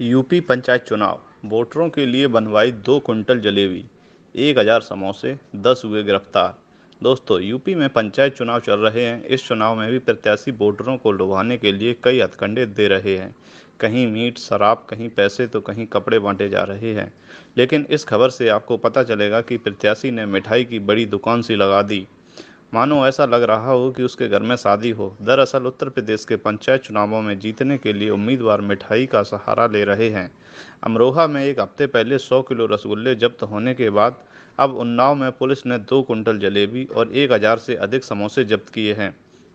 UP panchayat चुनाव वोटरों के लिए बनवाई दो कुंटल जलेबी एक हज़ार समोसे दस हुए गिरफ्तार दोस्तों यूपी में पंचायत चुनाव चल रहे हैं इस चुनाव में भी प्रत्याशी वोटरों को लुभाने के लिए कई हथकंडे दे रहे हैं कहीं मीट शराब कहीं पैसे तो कहीं कपड़े बांटे जा रहे हैं लेकिन इस खबर से आपको पता चलेगा कि प्रत्याशी ने मिठाई की बड़ी दुकान सी लगा दी मानो ऐसा लग रहा हो कि उसके घर में शादी हो दरअसल उत्तर प्रदेश के पंचायत चुनावों में जीतने के लिए उम्मीदवार मिठाई का सहारा ले रहे हैं अमरोहा में एक हफ्ते पहले 100 किलो रसगुल्ले जब्त होने के बाद अब उन्नाव में पुलिस ने दो कुंटल जलेबी और एक हज़ार से अधिक समोसे जब्त किए हैं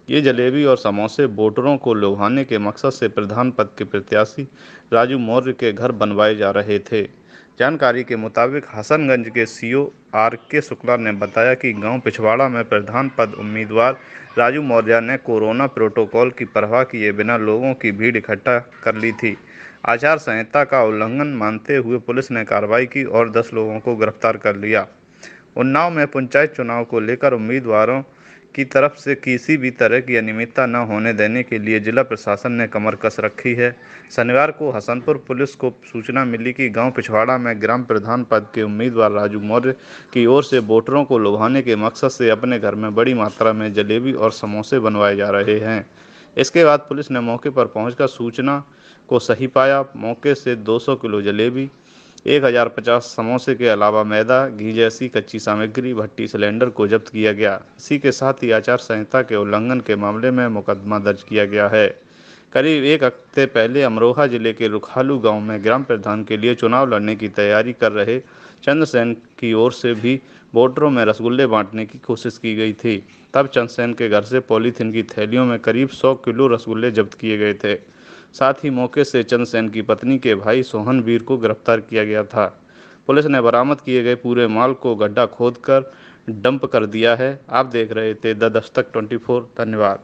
ये जलेबी और समोसे वोटरों को लुभाने के मकसद से प्रधान पद के प्रत्याशी राजू मौर्य के घर बनवाए जा रहे थे जानकारी के मुताबिक हसनगंज के सीओ आर के शुक्ला ने बताया कि गांव पिछवाड़ा में प्रधान पद उम्मीदवार राजू मौर्य ने कोरोना प्रोटोकॉल की परवाह किए बिना लोगों की भीड़ इकट्ठा कर ली थी आचार संहिता का उल्लंघन मानते हुए पुलिस ने कार्रवाई की और दस लोगों को गिरफ्तार कर लिया उन्नाव में पंचायत चुनाव को लेकर उम्मीदवारों की तरफ से किसी भी तरह की अनियमितता न होने देने के लिए जिला प्रशासन ने कमर कस रखी है शनिवार को हसनपुर पुलिस को सूचना मिली कि गांव पिछवाड़ा में ग्राम प्रधान पद के उम्मीदवार राजू मौर्य की ओर से वोटरों को लुभाने के मकसद से अपने घर में बड़ी मात्रा में जलेबी और समोसे बनवाए जा रहे हैं इसके बाद पुलिस ने मौके पर पहुंचकर सूचना को सही पाया मौके से 200 किलो जलेबी एक हजार पचास समोसे के अलावा मैदा घी जैसी कच्ची सामग्री भट्टी सिलेंडर को जब्त किया गया इसी के साथ ही आचार संहिता के उल्लंघन के मामले में मुकदमा दर्ज किया गया है करीब एक हफ्ते पहले अमरोहा जिले के रुखालू गांव में ग्राम प्रधान के लिए चुनाव लड़ने की तैयारी कर रहे चंद्रसेन की ओर से भी वोटरों में रसगुल्ले बांटने की कोशिश की गई थी तब चंद्रसेन के घर से पॉलीथीन की थैलियों में करीब 100 किलो रसगुल्ले जब्त किए गए थे साथ ही मौके से चंद्रसेन की पत्नी के भाई सोहन वीर को गिरफ्तार किया गया था पुलिस ने बरामद किए गए पूरे माल को गड्ढा खोदकर डंप कर दिया है आप देख रहे थे द दस्तक फोर धन्यवाद